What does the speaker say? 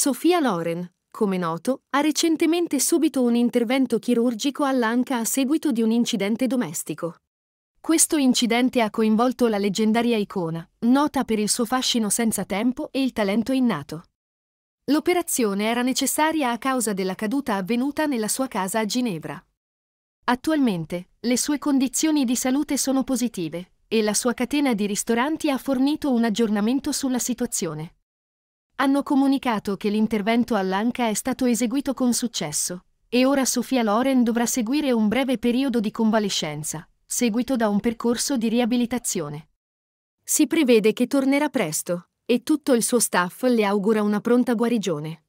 Sofia Loren, come noto, ha recentemente subito un intervento chirurgico all'anca a seguito di un incidente domestico. Questo incidente ha coinvolto la leggendaria icona, nota per il suo fascino senza tempo e il talento innato. L'operazione era necessaria a causa della caduta avvenuta nella sua casa a Ginevra. Attualmente, le sue condizioni di salute sono positive e la sua catena di ristoranti ha fornito un aggiornamento sulla situazione hanno comunicato che l'intervento all'anca è stato eseguito con successo e ora Sofia Loren dovrà seguire un breve periodo di convalescenza, seguito da un percorso di riabilitazione. Si prevede che tornerà presto e tutto il suo staff le augura una pronta guarigione.